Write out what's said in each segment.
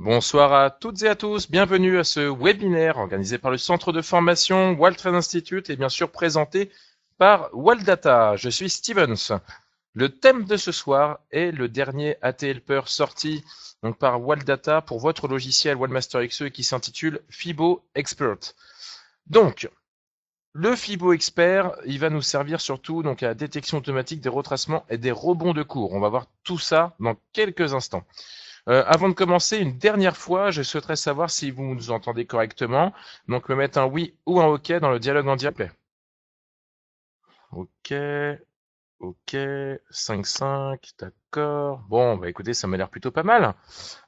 Bonsoir à toutes et à tous, bienvenue à ce webinaire organisé par le centre de formation Trade Institute et bien sûr présenté par Data. Je suis Stevens. Le thème de ce soir est le dernier AT Helper sorti donc par Data pour votre logiciel Wallmaster XE qui s'intitule Fibo Expert. Donc, le Fibo Expert, il va nous servir surtout donc à la détection automatique des retracements et des rebonds de cours. On va voir tout ça dans quelques instants. Euh, avant de commencer, une dernière fois, je souhaiterais savoir si vous nous entendez correctement. Donc me mettre un oui ou un OK dans le dialogue en diaplay. OK. Ok, 5-5, d'accord. Bon, bah écoutez, ça m'a l'air plutôt pas mal.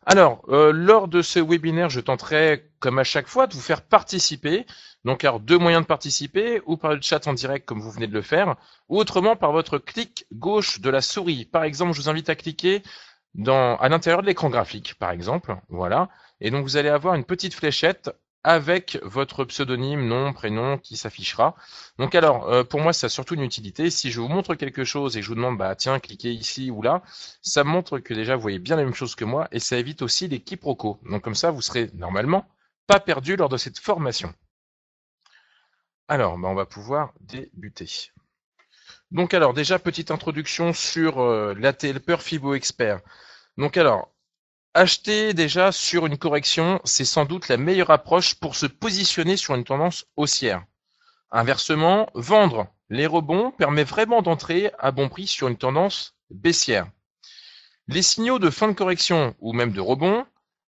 Alors, euh, lors de ce webinaire, je tenterai, comme à chaque fois, de vous faire participer. Donc, alors, deux moyens de participer, ou par le chat en direct, comme vous venez de le faire, ou autrement par votre clic gauche de la souris. Par exemple, je vous invite à cliquer dans, à l'intérieur de l'écran graphique, par exemple. Voilà. Et donc vous allez avoir une petite fléchette avec votre pseudonyme, nom, prénom qui s'affichera. Donc alors, euh, pour moi, ça a surtout une utilité. Si je vous montre quelque chose et que je vous demande, bah tiens, cliquez ici ou là, ça montre que déjà vous voyez bien la même chose que moi et ça évite aussi les quiproquos. Donc comme ça, vous serez normalement pas perdu lors de cette formation. Alors, bah, on va pouvoir débuter. Donc alors déjà petite introduction sur la euh, l'ATLPer Fibo Expert. Donc alors acheter déjà sur une correction, c'est sans doute la meilleure approche pour se positionner sur une tendance haussière. Inversement, vendre les rebonds permet vraiment d'entrer à bon prix sur une tendance baissière. Les signaux de fin de correction ou même de rebond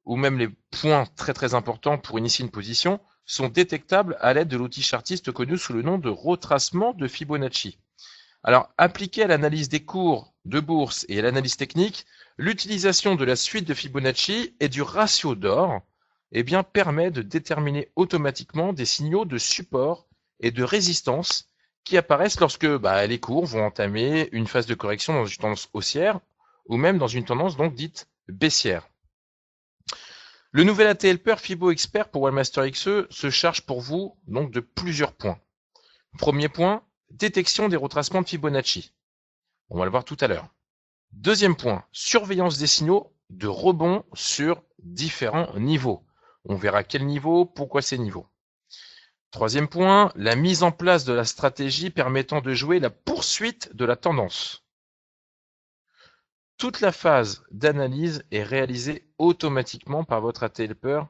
ou même les points très très importants pour initier une position sont détectables à l'aide de l'outil chartiste connu sous le nom de retracement de Fibonacci. Alors, appliqué à l'analyse des cours de bourse et à l'analyse technique, l'utilisation de la suite de Fibonacci et du ratio d'or eh bien, permet de déterminer automatiquement des signaux de support et de résistance qui apparaissent lorsque bah, les cours vont entamer une phase de correction dans une tendance haussière ou même dans une tendance donc dite baissière. Le nouvel ATL Peur Fibo Expert pour Wallmaster XE se charge pour vous donc de plusieurs points. Premier point, Détection des retracements de Fibonacci. On va le voir tout à l'heure. Deuxième point, surveillance des signaux de rebond sur différents niveaux. On verra quel niveau, pourquoi ces niveaux. Troisième point, la mise en place de la stratégie permettant de jouer la poursuite de la tendance. Toute la phase d'analyse est réalisée automatiquement par votre ATLPer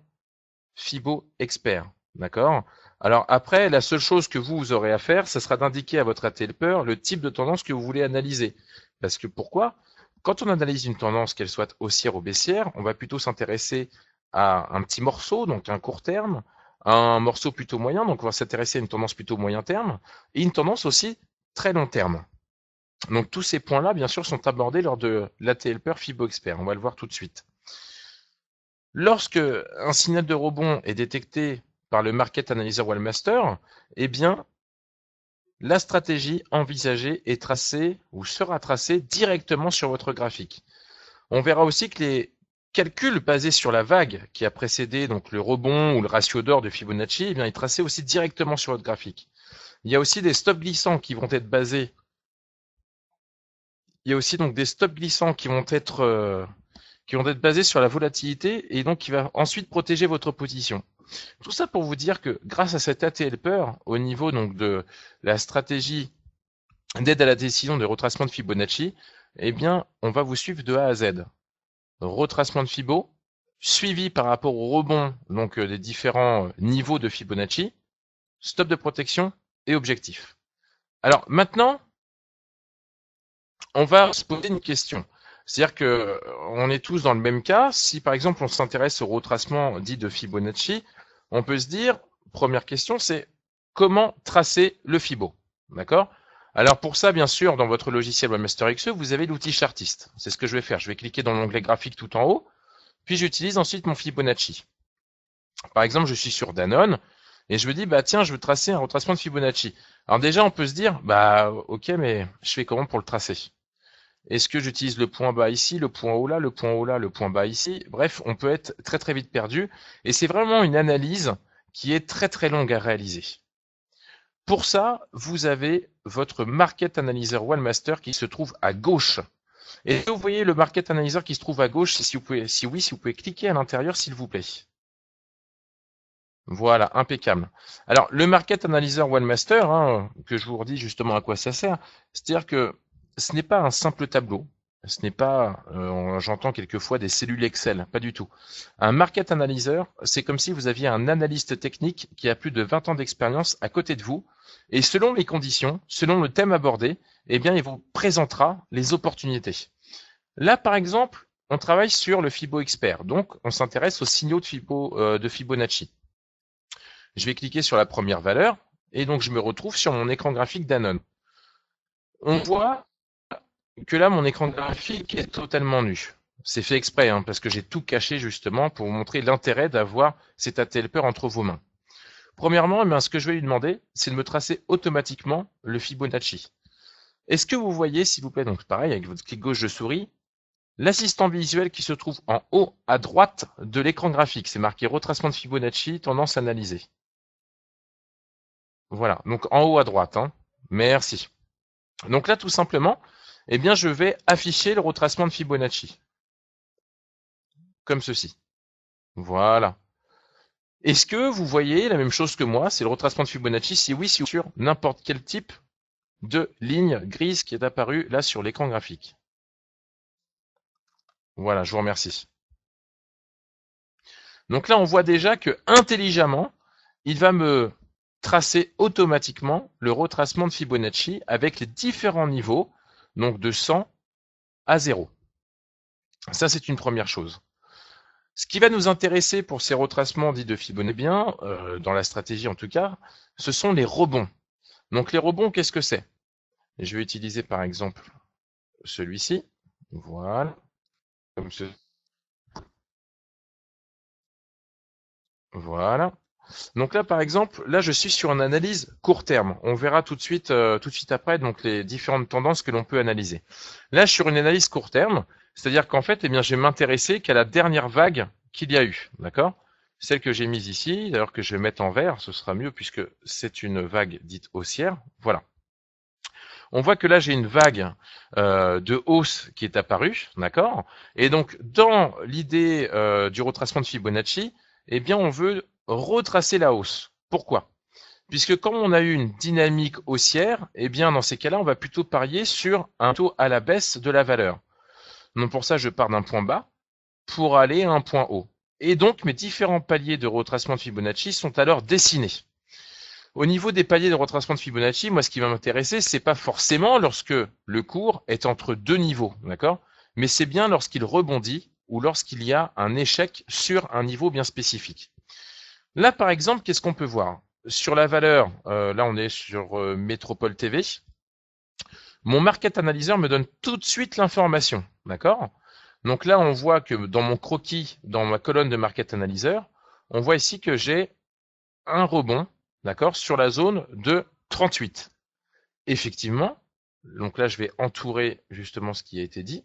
Fibo Expert. D'accord alors après, la seule chose que vous, vous aurez à faire, ce sera d'indiquer à votre atelier le type de tendance que vous voulez analyser. Parce que pourquoi Quand on analyse une tendance, qu'elle soit haussière ou baissière, on va plutôt s'intéresser à un petit morceau, donc un court terme, un morceau plutôt moyen, donc on va s'intéresser à une tendance plutôt moyen terme, et une tendance aussi très long terme. Donc tous ces points-là, bien sûr, sont abordés lors de l'ATLPer FIBO Expert. On va le voir tout de suite. Lorsque un signal de rebond est détecté par le Market Analyzer Wallmaster, eh bien, la stratégie envisagée est tracée ou sera tracée directement sur votre graphique. On verra aussi que les calculs basés sur la vague qui a précédé donc le rebond ou le ratio d'or de Fibonacci, eh bien, est tracé aussi directement sur votre graphique. Il y a aussi des stops glissants qui vont être basés. Il y a aussi donc des stops glissants qui vont être euh, qui vont être basés sur la volatilité et donc qui va ensuite protéger votre position. Tout ça pour vous dire que grâce à cet AT au niveau donc de la stratégie d'aide à la décision de retracement de Fibonacci, eh bien, on va vous suivre de A à Z. Retracement de Fibo, suivi par rapport au rebond donc euh, des différents euh, niveaux de Fibonacci, stop de protection et objectif. Alors maintenant, on va se poser une question. C'est-à-dire que euh, on est tous dans le même cas. Si par exemple on s'intéresse au retracement dit de Fibonacci, on peut se dire, première question, c'est comment tracer le FIBO D'accord Alors pour ça, bien sûr, dans votre logiciel Webmaster XE, vous avez l'outil Chartiste. C'est ce que je vais faire. Je vais cliquer dans l'onglet graphique tout en haut, puis j'utilise ensuite mon Fibonacci. Par exemple, je suis sur Danone et je me dis, bah tiens, je veux tracer un retracement de Fibonacci. Alors déjà, on peut se dire, bah ok, mais je fais comment pour le tracer est-ce que j'utilise le point bas ici, le point haut là, le point haut là, le point bas ici Bref, on peut être très très vite perdu. Et c'est vraiment une analyse qui est très très longue à réaliser. Pour ça, vous avez votre Market Analyzer Wallmaster qui se trouve à gauche. Et vous voyez le Market Analyzer qui se trouve à gauche, si, si oui, si vous pouvez cliquer à l'intérieur, s'il vous plaît. Voilà, impeccable. Alors, le Market Analyzer Wallmaster, hein, que je vous redis justement à quoi ça sert, c'est-à-dire que ce n'est pas un simple tableau. Ce n'est pas, euh, j'entends quelquefois des cellules Excel, pas du tout. Un market analyzer, c'est comme si vous aviez un analyste technique qui a plus de 20 ans d'expérience à côté de vous, et selon les conditions, selon le thème abordé, eh bien, il vous présentera les opportunités. Là, par exemple, on travaille sur le Fibo Expert, donc on s'intéresse aux signaux de, euh, de Fibonacci. Je vais cliquer sur la première valeur, et donc je me retrouve sur mon écran graphique Danone. On voit que là, mon écran graphique est totalement nu. C'est fait exprès, hein, parce que j'ai tout caché justement pour vous montrer l'intérêt d'avoir cet peur entre vos mains. Premièrement, eh ce que je vais lui demander, c'est de me tracer automatiquement le Fibonacci. Est-ce que vous voyez, s'il vous plaît, donc pareil, avec votre clic gauche de souris, l'assistant visuel qui se trouve en haut à droite de l'écran graphique C'est marqué retracement de Fibonacci, tendance analysée. Voilà, donc en haut à droite. Hein. Merci. Donc là, tout simplement, eh bien je vais afficher le retracement de Fibonacci. Comme ceci. Voilà. Est-ce que vous voyez la même chose que moi C'est le retracement de Fibonacci Si oui, si sur n'importe quel type de ligne grise qui est apparue là sur l'écran graphique. Voilà, je vous remercie. Donc là, on voit déjà que intelligemment, il va me tracer automatiquement le retracement de Fibonacci avec les différents niveaux donc de 100 à 0. Ça, c'est une première chose. Ce qui va nous intéresser pour ces retracements dits de Fibonacci, bien, euh, dans la stratégie en tout cas, ce sont les rebonds. Donc les rebonds, qu'est-ce que c'est Je vais utiliser par exemple celui-ci. Voilà. Comme ce... Voilà. Donc là, par exemple, là, je suis sur une analyse court terme. On verra tout de suite, euh, tout de suite après, donc les différentes tendances que l'on peut analyser. Là, je suis sur une analyse court terme, c'est-à-dire qu'en fait, eh bien, je vais m'intéresser qu'à la dernière vague qu'il y a eu, d'accord Celle que j'ai mise ici, d'ailleurs que je vais mettre en vert, ce sera mieux puisque c'est une vague dite haussière. Voilà. On voit que là, j'ai une vague euh, de hausse qui est apparue, d'accord Et donc, dans l'idée euh, du retracement de Fibonacci, eh bien, on veut retracer la hausse. Pourquoi Puisque quand on a eu une dynamique haussière, eh bien dans ces cas-là, on va plutôt parier sur un taux à la baisse de la valeur. Donc pour ça, je pars d'un point bas pour aller à un point haut. Et donc mes différents paliers de retracement de Fibonacci sont alors dessinés. Au niveau des paliers de retracement de Fibonacci, moi ce qui va m'intéresser, c'est pas forcément lorsque le cours est entre deux niveaux, d'accord Mais c'est bien lorsqu'il rebondit ou lorsqu'il y a un échec sur un niveau bien spécifique. Là, par exemple, qu'est-ce qu'on peut voir Sur la valeur, euh, là on est sur euh, Métropole TV. Mon market analyzer me donne tout de suite l'information, d'accord Donc là, on voit que dans mon croquis, dans ma colonne de market analyzer, on voit ici que j'ai un rebond, d'accord, sur la zone de 38. Effectivement, donc là, je vais entourer justement ce qui a été dit.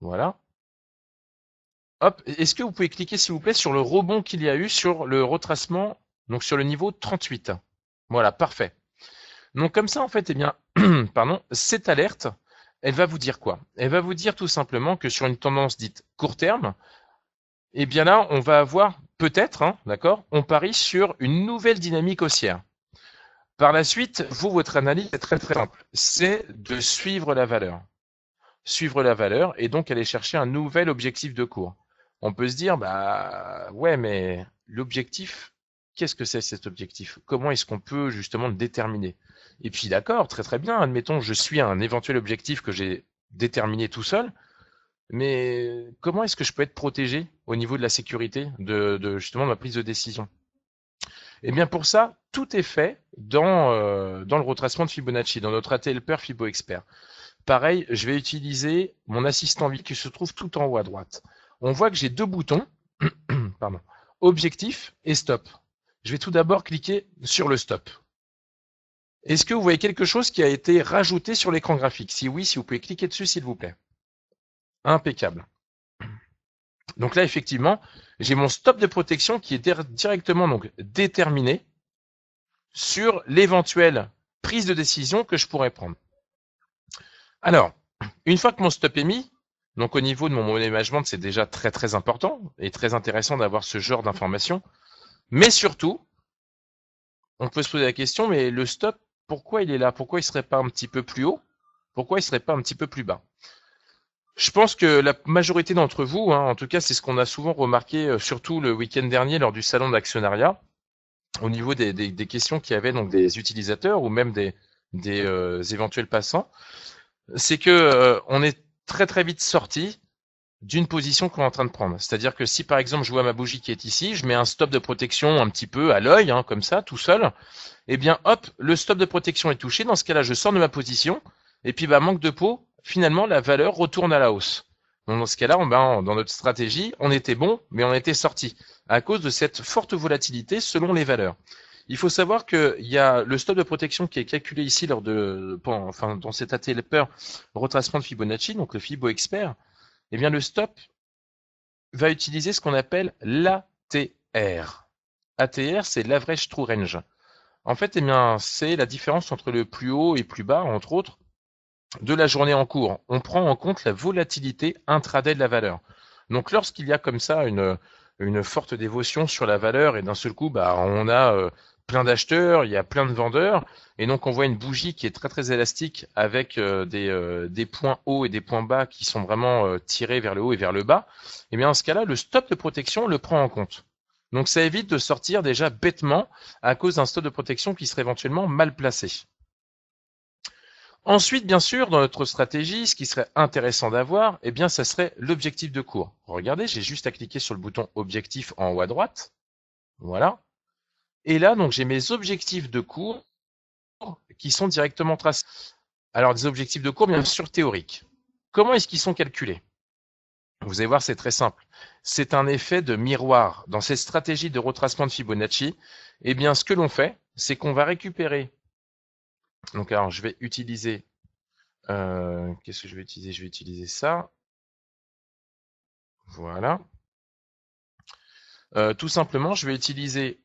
Voilà. Hop, est-ce que vous pouvez cliquer s'il vous plaît sur le rebond qu'il y a eu sur le retracement, donc sur le niveau 38. Voilà, parfait. Donc comme ça, en fait, eh bien, pardon, cette alerte, elle va vous dire quoi Elle va vous dire tout simplement que sur une tendance dite court terme, eh bien là, on va avoir peut-être, hein, d'accord, on parie sur une nouvelle dynamique haussière. Par la suite, vous, votre analyse est très très simple. C'est de suivre la valeur. Suivre la valeur et donc aller chercher un nouvel objectif de cours on peut se dire, bah ouais, mais l'objectif, qu'est-ce que c'est cet objectif Comment est-ce qu'on peut justement le déterminer Et puis d'accord, très très bien, admettons, je suis un éventuel objectif que j'ai déterminé tout seul, mais comment est-ce que je peux être protégé au niveau de la sécurité de, justement de ma prise de décision Eh bien pour ça, tout est fait dans, euh, dans le retracement de Fibonacci, dans notre Fibo Expert. Pareil, je vais utiliser mon assistant vie qui se trouve tout en haut à droite on voit que j'ai deux boutons, pardon, objectif et stop. Je vais tout d'abord cliquer sur le stop. Est-ce que vous voyez quelque chose qui a été rajouté sur l'écran graphique Si oui, si vous pouvez cliquer dessus, s'il vous plaît. Impeccable. Donc là, effectivement, j'ai mon stop de protection qui est directement donc, déterminé sur l'éventuelle prise de décision que je pourrais prendre. Alors, une fois que mon stop est mis, donc au niveau de mon monnaie management, c'est déjà très très important et très intéressant d'avoir ce genre d'informations. Mais surtout, on peut se poser la question, mais le stop, pourquoi il est là Pourquoi il ne serait pas un petit peu plus haut Pourquoi il ne serait pas un petit peu plus bas Je pense que la majorité d'entre vous, hein, en tout cas c'est ce qu'on a souvent remarqué, euh, surtout le week-end dernier lors du salon d'actionnariat, au niveau des, questions qu'il y avait donc des utilisateurs ou même des, des euh, éventuels passants, c'est que euh, on est très très vite sorti d'une position qu'on est en train de prendre. C'est-à-dire que si par exemple je vois ma bougie qui est ici, je mets un stop de protection un petit peu à l'œil, hein, comme ça, tout seul, et eh bien hop, le stop de protection est touché. Dans ce cas-là, je sors de ma position, et puis bah manque de peau, finalement la valeur retourne à la hausse. Donc dans ce cas-là, on, bah, dans notre stratégie, on était bon, mais on était sorti à cause de cette forte volatilité selon les valeurs. Il faut savoir qu'il y a le stop de protection qui est calculé ici lors de, enfin, dans cet ATLPer retracement de Fibonacci, donc le Fibo expert. Eh bien, le stop va utiliser ce qu'on appelle l'ATR. ATR, c'est l'average true range. En fait, eh bien, c'est la différence entre le plus haut et plus bas, entre autres, de la journée en cours. On prend en compte la volatilité intraday de la valeur. Donc, lorsqu'il y a comme ça une, une forte dévotion sur la valeur et d'un seul coup, bah, on a euh, plein d'acheteurs, il y a plein de vendeurs, et donc on voit une bougie qui est très très élastique avec euh, des, euh, des, points hauts et des points bas qui sont vraiment euh, tirés vers le haut et vers le bas, et eh bien en ce cas-là, le stop de protection le prend en compte. Donc ça évite de sortir déjà bêtement à cause d'un stop de protection qui serait éventuellement mal placé. Ensuite, bien sûr, dans notre stratégie, ce qui serait intéressant d'avoir, eh bien, ça serait l'objectif de cours. Regardez, j'ai juste à cliquer sur le bouton objectif en haut à droite. Voilà. Et là, donc, j'ai mes objectifs de cours qui sont directement tracés. Alors, des objectifs de cours, bien sûr, théoriques. Comment est-ce qu'ils sont calculés Vous allez voir, c'est très simple. C'est un effet de miroir. Dans cette stratégie de retracement de Fibonacci, eh bien, ce que l'on fait, c'est qu'on va récupérer. Donc, alors, je vais utiliser. Euh, qu'est-ce que je vais utiliser Je vais utiliser ça. Voilà. Euh, tout simplement, je vais utiliser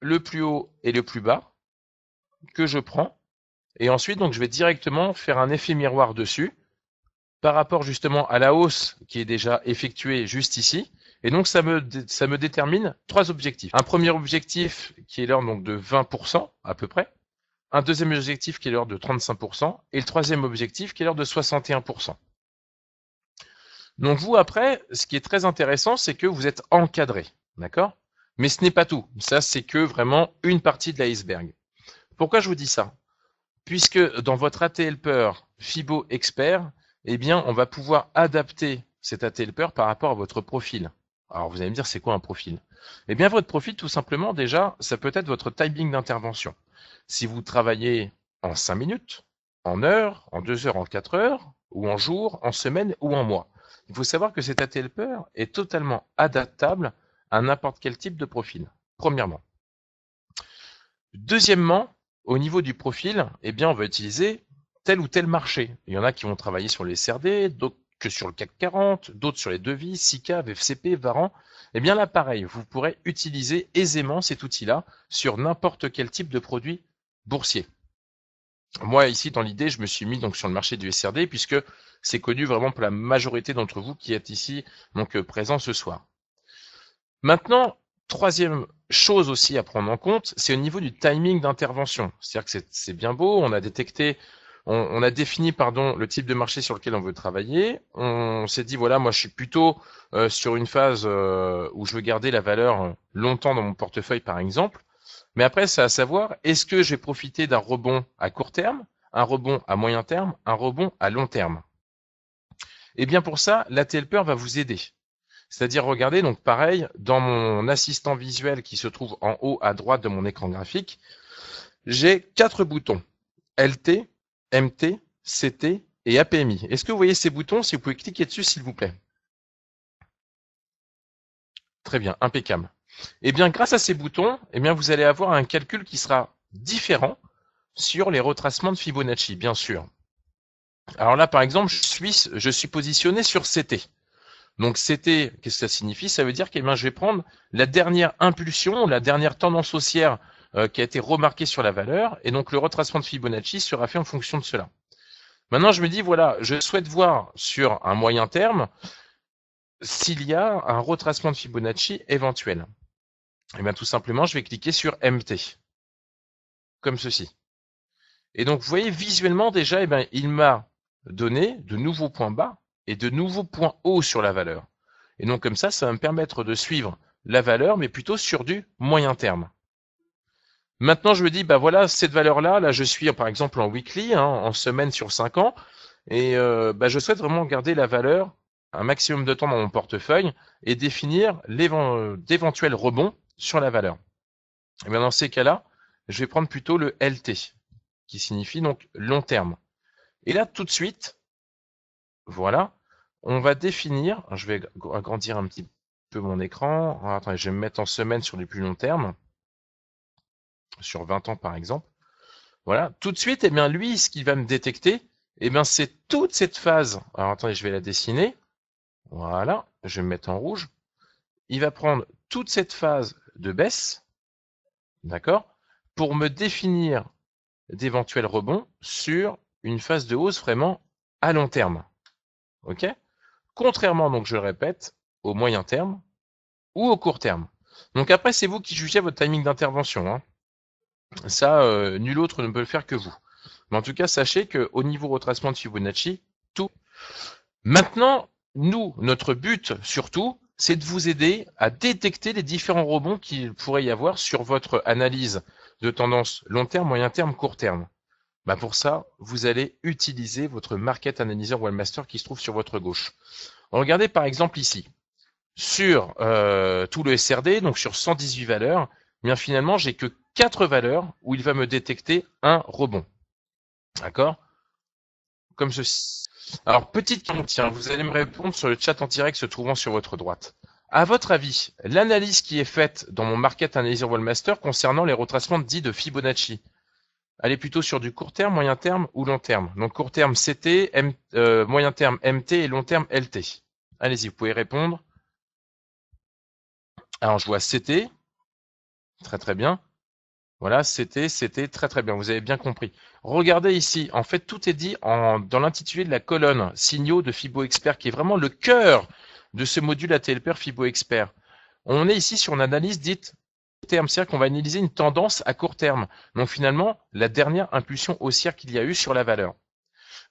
le plus haut et le plus bas que je prends. Et ensuite, donc, je vais directement faire un effet miroir dessus par rapport justement à la hausse qui est déjà effectuée juste ici. Et donc, ça me, détermine trois objectifs. Un premier objectif qui est l'heure donc de 20% à peu près. Un deuxième objectif qui est l'heure de 35%. Et le troisième objectif qui est l'heure de 61%. Donc, vous, après, ce qui est très intéressant, c'est que vous êtes encadré. D'accord mais ce n'est pas tout. Ça, c'est que vraiment une partie de l'iceberg. Pourquoi je vous dis ça Puisque dans votre Helper FIBO Expert, eh bien, on va pouvoir adapter cet Helper par rapport à votre profil. Alors, vous allez me dire, c'est quoi un profil Eh bien, votre profil, tout simplement, déjà, ça peut être votre timing d'intervention. Si vous travaillez en 5 minutes, en heure, en 2 heures, en 4 heures, ou en jour, en semaine ou en mois. Il faut savoir que cet Helper est totalement adaptable à n'importe quel type de profil, premièrement. Deuxièmement, au niveau du profil, eh bien, on va utiliser tel ou tel marché. Il y en a qui vont travailler sur les SRD, d'autres que sur le CAC 40, d'autres sur les devises, SICA, FCP, Varan. Eh bien là, pareil, vous pourrez utiliser aisément cet outil-là sur n'importe quel type de produit boursier. Moi, ici, dans l'idée, je me suis mis donc sur le marché du SRD puisque c'est connu vraiment pour la majorité d'entre vous qui êtes ici donc euh, présents ce soir. Maintenant, troisième chose aussi à prendre en compte, c'est au niveau du timing d'intervention. C'est-à-dire que c'est bien beau, on a détecté, on, a défini pardon le type de marché sur lequel on veut travailler. On, s'est dit voilà, moi je suis plutôt euh, sur une phase euh, où je veux garder la valeur euh, longtemps dans mon portefeuille par exemple. Mais après, c'est à savoir est-ce que j'ai profité d'un rebond à court terme, un rebond à moyen terme, un rebond à long terme. Et eh bien pour ça, la TLPR va vous aider. C'est-à-dire, regardez, donc pareil, dans mon assistant visuel qui se trouve en haut à droite de mon écran graphique, j'ai quatre boutons. LT, MT, CT et APMI. Est-ce que vous voyez ces boutons Si vous pouvez cliquer dessus, s'il vous plaît. Très bien, impeccable. Eh bien, grâce à ces boutons, eh bien, vous allez avoir un calcul qui sera différent sur les retracements de Fibonacci, bien sûr. Alors là, par exemple, je suis, je suis positionné sur CT. Donc c'était, qu'est-ce que ça signifie Ça veut dire que eh ben, je vais prendre la dernière impulsion, la dernière tendance haussière euh, qui a été remarquée sur la valeur, et donc le retracement de Fibonacci sera fait en fonction de cela. Maintenant, je me dis, voilà, je souhaite voir sur un moyen terme s'il y a un retracement de Fibonacci éventuel. Et eh bien tout simplement, je vais cliquer sur MT, comme ceci. Et donc, vous voyez visuellement déjà, eh ben, il m'a donné de nouveaux points bas et de nouveaux points hauts sur la valeur. Et donc comme ça, ça va me permettre de suivre la valeur, mais plutôt sur du moyen terme. Maintenant, je me dis, bah voilà, cette valeur-là, là, je suis par exemple en weekly, hein, en semaine sur 5 ans, et euh, bah, je souhaite vraiment garder la valeur un maximum de temps dans mon portefeuille et définir euh, d'éventuels rebonds sur la valeur. Et eh dans ces cas-là, je vais prendre plutôt le LT, qui signifie donc long terme. Et là, tout de suite, voilà. On va définir, je vais agrandir un petit peu mon écran. je vais me mettre en semaine sur les plus longs termes, sur 20 ans par exemple. Voilà. Tout de suite, eh bien, lui, ce qu'il va me détecter, eh bien, c'est toute cette phase. Alors attendez, je vais la dessiner. Voilà, je vais me mettre en rouge. Il va prendre toute cette phase de baisse, d'accord, pour me définir d'éventuels rebonds sur une phase de hausse vraiment à long terme. OK Contrairement, donc je le répète, au moyen terme ou au court terme. Donc après, c'est vous qui jugez votre timing d'intervention. Hein. Ça, euh, nul autre ne peut le faire que vous. Mais en tout cas, sachez qu'au niveau retracement de Fibonacci, tout. Maintenant, nous, notre but surtout, c'est de vous aider à détecter les différents rebonds qu'il pourrait y avoir sur votre analyse de tendance long terme, moyen terme, court terme. Bah, pour ça, vous allez utiliser votre Market Analyzer Wallmaster qui se trouve sur votre gauche. Regardez par exemple ici, sur euh, tout le SRD, donc sur 118 valeurs, eh bien finalement, j'ai que 4 valeurs où il va me détecter un rebond. D'accord Comme ceci. Alors, petite question, vous allez me répondre sur le chat en direct se trouvant sur votre droite. À votre avis, l'analyse qui est faite dans mon Market Analyzer Wallmaster concernant les retracements dits de Fibonacci, Allez plutôt sur du court terme, moyen terme ou long terme. Donc court terme CT, euh, moyen terme MT et long terme LT. Allez-y, vous pouvez répondre. Alors je vois CT, très très bien. Voilà, CT, CT, très très bien, vous avez bien compris. Regardez ici, en fait tout est dit dans l'intitulé de la colonne signaux de Fibo Expert qui est vraiment le cœur de ce module ATLPR Fibo Expert. On est ici sur une analyse dite c'est-à-dire qu'on va analyser une tendance à court terme. Donc finalement, la dernière impulsion haussière qu'il y a eu sur la valeur.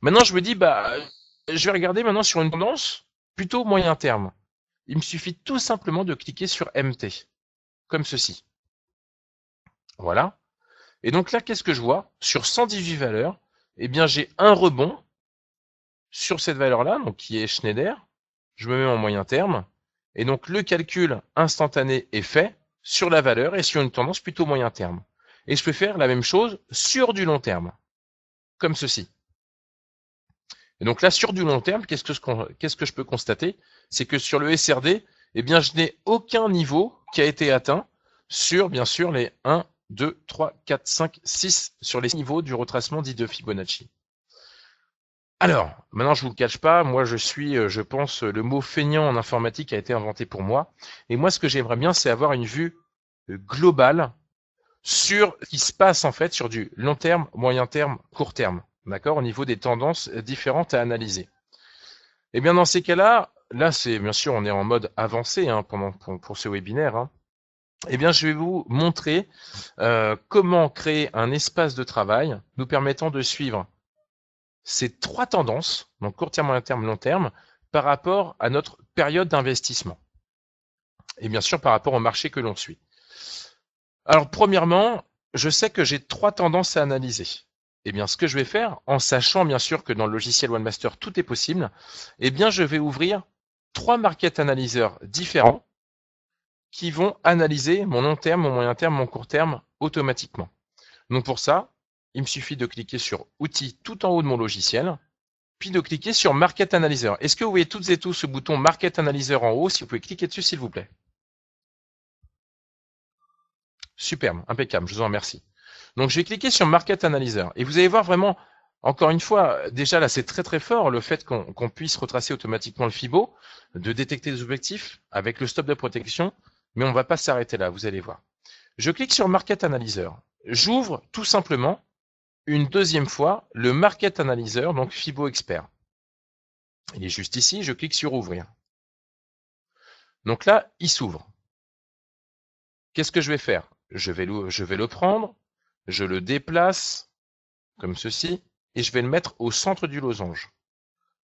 Maintenant, je me dis, bah, euh, je vais regarder maintenant sur une tendance plutôt moyen terme. Il me suffit tout simplement de cliquer sur MT, comme ceci. Voilà. Et donc là, qu'est-ce que je vois Sur 118 valeurs, eh bien, j'ai un rebond sur cette valeur-là, donc qui est Schneider. Je me mets en moyen terme. Et donc, le calcul instantané est fait sur la valeur et sur une tendance plutôt moyen terme. Et je peux faire la même chose sur du long terme, comme ceci. Et donc là, sur du long terme, qu'est-ce que je, peux constater C'est que sur le SRD, eh bien, je n'ai aucun niveau qui a été atteint sur, bien sûr, les 1, 2, 3, 4, 5, 6, sur les niveaux du retracement dit de Fibonacci. Alors, maintenant je vous le cache pas, moi je suis, euh, je pense, euh, le mot feignant en informatique a été inventé pour moi. Et moi ce que j'aimerais bien, c'est avoir une vue euh, globale sur ce qui se passe en fait sur du long terme, moyen terme, court terme, d'accord, au niveau des tendances différentes à analyser. Et eh bien dans ces cas-là, là, c'est bien sûr on est en mode avancé hein, pendant, pour, ce webinaire. Hein. Eh bien, je vais vous montrer comment créer un espace de travail nous permettant de suivre ces trois tendances, donc court terme, moyen terme, long terme, par rapport à notre période d'investissement. Et bien sûr, par rapport au marché que l'on suit. Alors, premièrement, je sais que j'ai trois tendances à analyser. et eh bien, ce que je vais faire, en sachant bien sûr que dans le logiciel OneMaster tout est possible, eh bien, je vais ouvrir trois market analyseurs différents qui vont analyser mon long terme, mon moyen terme, mon court terme automatiquement. Donc pour ça, il me suffit de cliquer sur Outils tout en haut de mon logiciel, puis de cliquer sur Market Analyzer. Est-ce que vous voyez toutes et tous ce bouton Market Analyzer en haut Si vous pouvez cliquer dessus, s'il vous plaît. Superbe, impeccable, je vous en remercie. Donc je vais cliquer sur Market Analyzer et vous allez voir vraiment, encore une fois, déjà là c'est très très fort le fait qu'on puisse retracer automatiquement le FIBO, de détecter des objectifs avec le stop de protection, mais on ne va pas s'arrêter là, vous allez voir. Je clique sur Market Analyzer. J'ouvre tout simplement une deuxième fois le Market Analyzer, donc FIBO Expert. Il est juste ici, je clique sur Ouvrir. Donc là, il s'ouvre. Qu'est-ce que je vais faire je vais, le, je vais le prendre, je le déplace comme ceci, et je vais le mettre au centre du losange.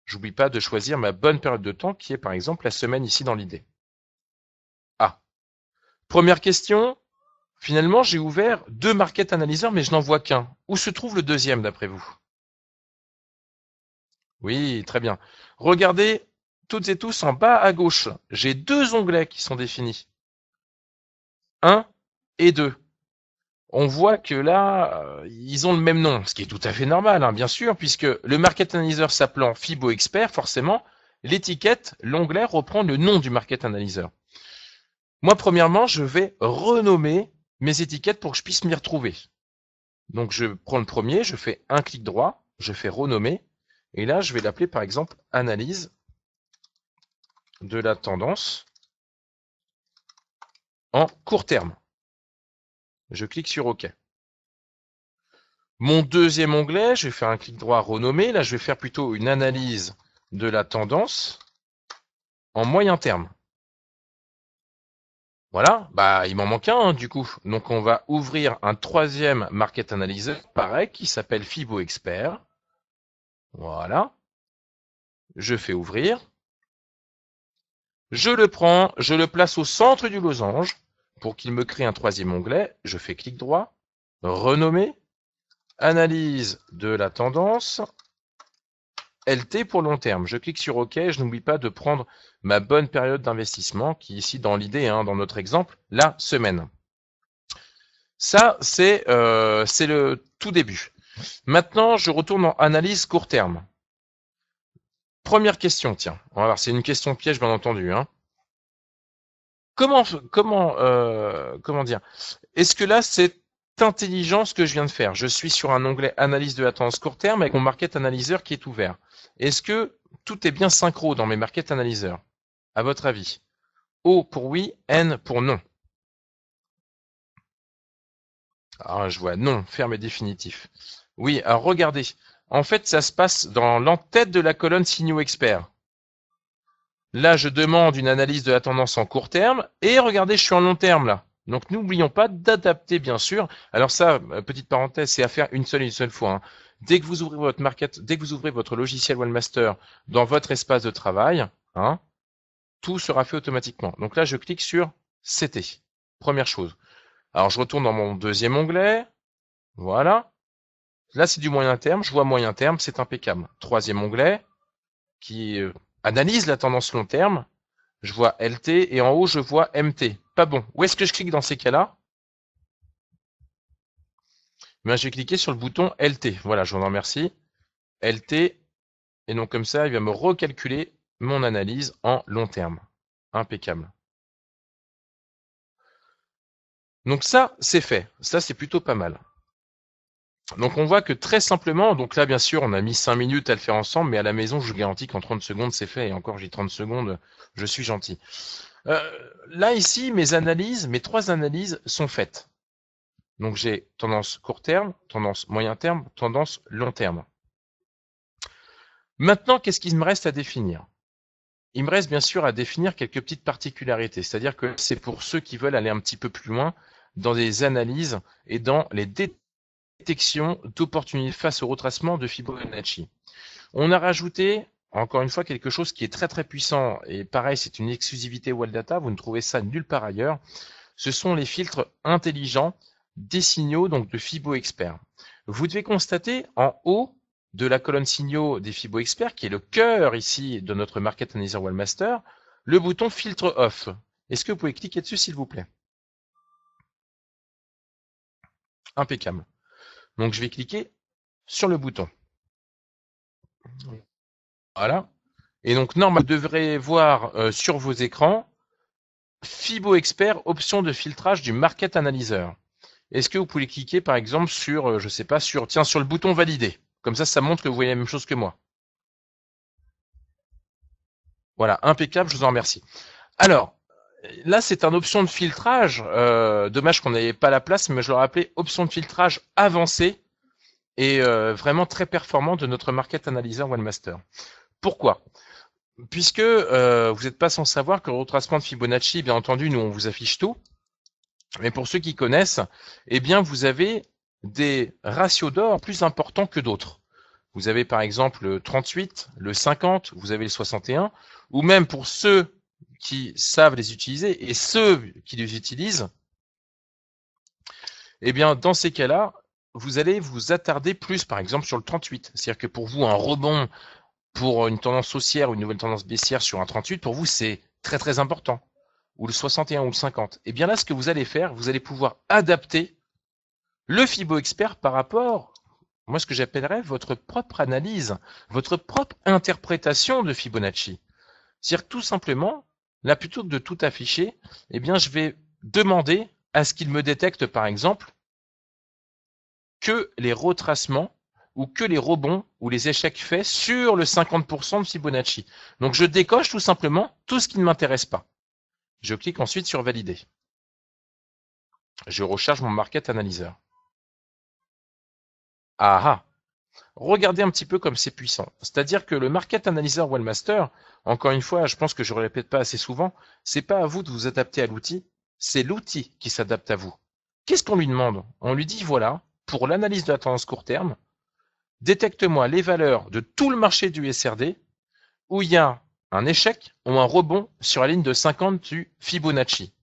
J'oublie pas de choisir ma bonne période de temps qui est par exemple la semaine ici dans l'idée. Ah. Première question, Finalement, j'ai ouvert deux market Analyzer, mais je n'en vois qu'un. Où se trouve le deuxième, d'après vous Oui, très bien. Regardez toutes et tous en bas à gauche. J'ai deux onglets qui sont définis. Un et deux. On voit que là, euh, ils ont le même nom, ce qui est tout à fait normal, hein, bien sûr, puisque le market analyzer s'appelant Fibo Expert, forcément, l'étiquette, l'onglet reprend le nom du market analyzer. Moi, premièrement, je vais renommer mes étiquettes pour que je puisse m'y retrouver. Donc je prends le premier, je fais un clic droit, je fais renommer, et là je vais l'appeler par exemple analyse de la tendance en court terme. Je clique sur OK. Mon deuxième onglet, je vais faire un clic droit renommer. Là, je vais faire plutôt une analyse de la tendance en moyen terme. Voilà, bah il m'en manque un hein, du coup. Donc on va ouvrir un troisième market analyzer, pareil, qui s'appelle Fibo Expert. Voilà. Je fais ouvrir. Je le prends, je le place au centre du losange pour qu'il me crée un troisième onglet. Je fais clic droit, renommer, analyse de la tendance, LT pour long terme. Je clique sur OK, je n'oublie pas de prendre ma bonne période d'investissement qui ici dans l'idée, hein, dans notre exemple, la semaine. Ça, euh, c'est le tout début. Maintenant, je retourne en analyse court terme. Première question, tiens. on va voir. c'est une question piège, bien entendu. Hein. Comment, comment euh, dire Est-ce que là, c'est intelligence que je viens de faire. Je suis sur un onglet analyse de la tendance court terme avec mon market analyzer qui est ouvert. Est-ce que tout est bien synchro dans mes market analyzers À votre avis O pour oui, N pour non. alors ah, je vois non, ferme et définitif. Oui, alors regardez. En fait, ça se passe dans l'entête de la colonne Signal expert Là, je demande une analyse de la tendance en court terme. Et regardez, je suis en long terme là. Donc n'oublions pas d'adapter bien sûr. Alors ça, euh, petite parenthèse, c'est à faire une seule et une seule fois. Hein. Dès que vous ouvrez votre market, dès que vous ouvrez votre logiciel OneMaster dans votre espace de travail, hein, tout sera fait automatiquement. Donc là, je clique sur CT. Première chose. Alors je retourne dans mon deuxième onglet. Voilà. Là, c'est du moyen terme. Je vois moyen terme, c'est impeccable. Troisième onglet qui euh, analyse la tendance long terme. Je vois LT et en haut, je vois MT bon. Où est-ce que je clique dans ces cas-là mais ben, Je vais cliquer sur le bouton LT. Voilà, je vous en remercie. LT. Et donc comme ça, il va me recalculer mon analyse en long terme. Impeccable. Donc ça, c'est fait. Ça, c'est plutôt pas mal. Donc on voit que très simplement, donc là bien sûr on a mis 5 minutes à le faire ensemble, mais à la maison je vous garantis qu'en 30 secondes c'est fait, et encore j'ai 30 secondes, je suis gentil. Euh, là, ici, mes analyses, mes trois analyses sont faites. Donc j'ai tendance court terme, tendance moyen terme, tendance long terme. Maintenant, qu'est-ce qu'il me reste à définir Il me reste bien sûr à définir quelques petites particularités, c'est-à-dire que c'est pour ceux qui veulent aller un petit peu plus loin dans des analyses et dans les détections d'opportunités face au retracement de Fibonacci. On a rajouté encore une fois, quelque chose qui est très très puissant, et pareil, c'est une exclusivité Data. vous ne trouvez ça nulle part ailleurs, ce sont les filtres intelligents des signaux donc de Fibo Expert. Vous devez constater en haut de la colonne signaux des Fibo Expert, qui est le cœur ici de notre Market Analyzer WallMaster, le bouton filtre off. Est-ce que vous pouvez cliquer dessus s'il vous plaît Impeccable. Donc je vais cliquer sur le bouton. Voilà. Et donc, normalement vous devrez voir euh, sur vos écrans Fibo Expert, option de filtrage du Market Analyzer. Est-ce que vous pouvez cliquer, par exemple, sur, euh, je ne sais pas, sur, tiens, sur le bouton valider. Comme ça, ça montre que vous voyez la même chose que moi. Voilà, impeccable, je vous en remercie. Alors, là, c'est une option de filtrage. Euh, dommage qu'on n'ait pas la place, mais je le appelé option de filtrage avancée et vraiment très performant de notre Market Analyzer OneMaster. Pourquoi Puisque euh, vous n'êtes pas sans savoir que le retracement de Fibonacci, bien entendu, nous on vous affiche tout. Mais pour ceux qui connaissent, eh bien vous avez des ratios d'or plus importants que d'autres. Vous avez par exemple le 38, le 50, vous avez le 61, ou même pour ceux qui savent les utiliser et ceux qui les utilisent, eh bien, dans ces cas-là, vous allez vous attarder plus, par exemple, sur le 38. C'est-à-dire que pour vous, un rebond pour une tendance haussière ou une nouvelle tendance baissière sur un 38, pour vous, c'est très très important, ou le 61 ou le 50. Et eh bien là, ce que vous allez faire, vous allez pouvoir adapter le Fibo Expert par rapport, moi ce que j'appellerais votre propre analyse, votre propre interprétation de Fibonacci. C'est-à-dire tout simplement, là plutôt que de tout afficher, eh bien je vais demander à ce qu'il me détecte par exemple que les retracements ou que les rebonds ou les échecs faits sur le 50% de Fibonacci. Donc je décoche tout simplement tout ce qui ne m'intéresse pas. Je clique ensuite sur Valider. Je recharge mon Market Analyzer. Ah ah Regardez un petit peu comme c'est puissant. C'est-à-dire que le Market Analyzer Wellmaster, encore une fois, je pense que je ne le répète pas assez souvent, c'est pas à vous de vous adapter à l'outil, c'est l'outil qui s'adapte à vous. Qu'est-ce qu'on lui demande On lui dit, voilà, pour l'analyse de la tendance court terme, détecte-moi les valeurs de tout le marché du SRD où il y a un échec ou un rebond sur la ligne de 50 du Fibonacci.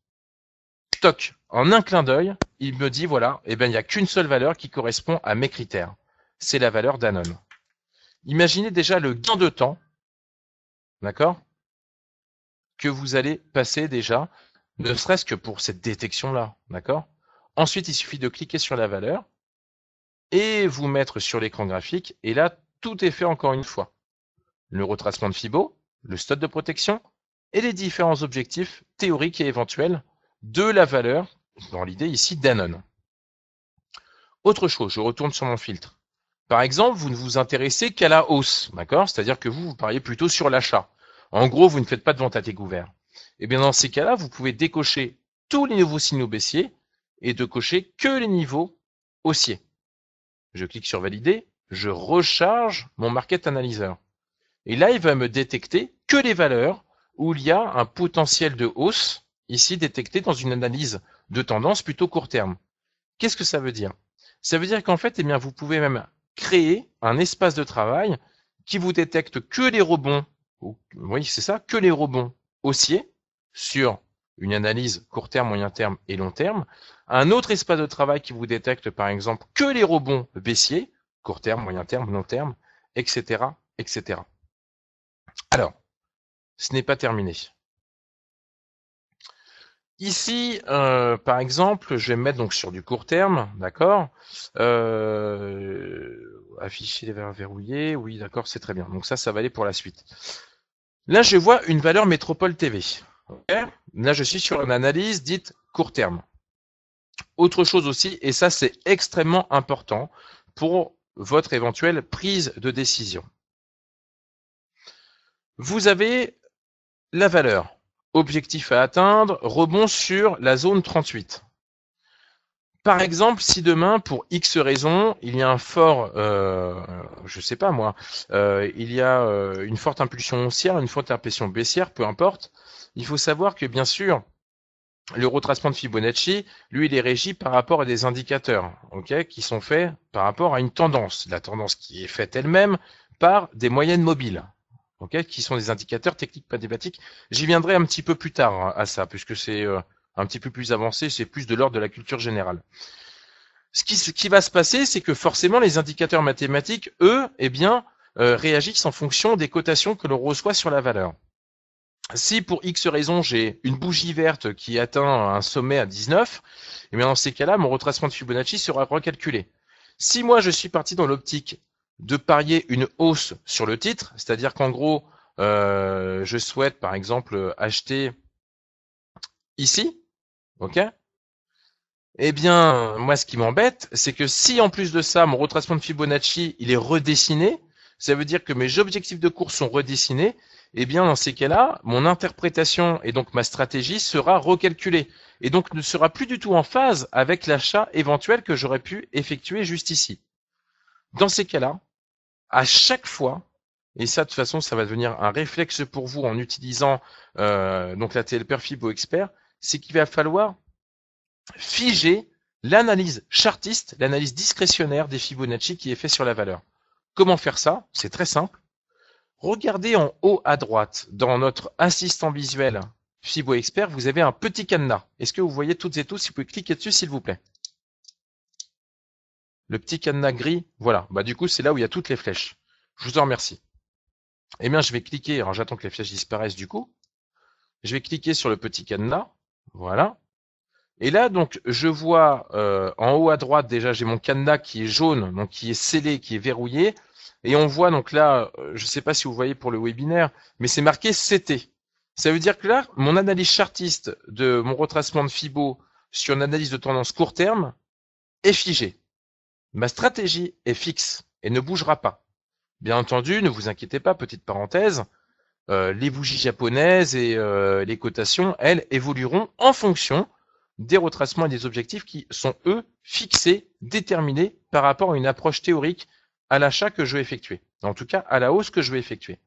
Toc, en un clin d'œil, il me dit voilà, eh ben, il n'y a qu'une seule valeur qui correspond à mes critères. C'est la valeur d'anon. Imaginez déjà le gain de temps, d'accord, que vous allez passer déjà, ne serait-ce que pour cette détection-là, d'accord Ensuite, il suffit de cliquer sur la valeur, et vous mettre sur l'écran graphique. Et là, tout est fait encore une fois. Le retracement de FIBO, le stock de protection et les différents objectifs théoriques et éventuels de la valeur, dans l'idée ici d'anon. Autre chose, je retourne sur mon filtre. Par exemple, vous ne vous intéressez qu'à la hausse, d'accord C'est-à-dire que vous, vous pariez plutôt sur l'achat. En gros, vous ne faites pas de vente à découvert. Et eh bien dans ces cas-là, vous pouvez décocher tous les nouveaux signaux baissiers et de cocher que les niveaux haussiers. Je clique sur valider, je recharge mon market analyzer. Et là, il va me détecter que les valeurs où il y a un potentiel de hausse, ici détecté dans une analyse de tendance plutôt court terme. Qu'est-ce que ça veut dire Ça veut dire qu'en fait, eh bien, vous pouvez même créer un espace de travail qui vous détecte que les rebonds, oui, c'est ça, que les rebonds haussiers sur une analyse court terme, moyen terme et long terme, un autre espace de travail qui vous détecte par exemple que les rebonds baissiers, court terme, moyen terme, long terme, etc. etc. Alors, ce n'est pas terminé. Ici, euh, par exemple, je vais me mettre donc sur du court terme, d'accord euh, Afficher les valeurs verrouillées, oui, d'accord, c'est très bien. Donc ça, ça va aller pour la suite. Là, je vois une valeur métropole TV. Là, je suis sur une analyse dite court terme. Autre chose aussi, et ça c'est extrêmement important pour votre éventuelle prise de décision. Vous avez la valeur, objectif à atteindre, rebond sur la zone 38. Par exemple, si demain, pour X raison, il y a un fort, euh, je sais pas moi, euh, il y a euh, une forte impulsion haussière, une forte impulsion baissière, peu importe, il faut savoir que bien sûr, le retracement de Fibonacci, lui, il est régi par rapport à des indicateurs, ok, qui sont faits par rapport à une tendance, la tendance qui est faite elle-même par des moyennes mobiles, ok, qui sont des indicateurs techniques mathématiques. J'y viendrai un petit peu plus tard hein, à ça, puisque c'est euh, un petit peu plus avancé, c'est plus de l'ordre de la culture générale. Ce qui, va se passer, c'est que forcément, les indicateurs mathématiques, eux, eh bien, euh, réagissent en fonction des cotations que l'on reçoit sur la valeur si pour X raison j'ai une bougie verte qui atteint un sommet à 19, et eh bien dans ces cas-là, mon retracement de Fibonacci sera recalculé. Si moi je suis parti dans l'optique de parier une hausse sur le titre, c'est-à-dire qu'en gros, euh, je souhaite par exemple acheter ici, ok Eh bien, moi ce qui m'embête, c'est que si en plus de ça, mon retracement de Fibonacci, il est redessiné, ça veut dire que mes objectifs de cours sont redessinés eh bien dans ces cas-là, mon interprétation et donc ma stratégie sera recalculée et donc ne sera plus du tout en phase avec l'achat éventuel que j'aurais pu effectuer juste ici. Dans ces cas-là, à chaque fois, et ça de toute façon ça va devenir un réflexe pour vous en utilisant euh, donc la TLP Fibo Expert, c'est qu'il va falloir figer l'analyse chartiste, l'analyse discrétionnaire des Fibonacci qui est faite sur la valeur. Comment faire ça C'est très simple. Regardez en haut à droite, dans notre assistant visuel Fibo Expert, vous avez un petit cadenas. Est-ce que vous voyez toutes et tous Si vous pouvez cliquer dessus, s'il vous plaît. Le petit cadenas gris, voilà. Bah, du coup, c'est là où il y a toutes les flèches. Je vous en remercie. Eh bien, je vais cliquer, alors j'attends que les flèches disparaissent du coup. Je vais cliquer sur le petit cadenas. Voilà. Et là, donc, je vois euh, en haut à droite déjà, j'ai mon cadenas qui est jaune, donc qui est scellé, qui est verrouillé. Et on voit donc là, euh, je ne sais pas si vous voyez pour le webinaire, mais c'est marqué CT. Ça veut dire que là, mon analyse chartiste de mon retracement de FIBO sur une analyse de tendance court terme est figée. Ma stratégie est fixe et ne bougera pas. Bien entendu, ne vous inquiétez pas, petite parenthèse, euh, les bougies japonaises et euh, les cotations, elles, évolueront en fonction des retracements et des objectifs qui sont, eux, fixés, déterminés par rapport à une approche théorique à l'achat que je vais effectuer. En tout cas, à la hausse que je vais effectuer.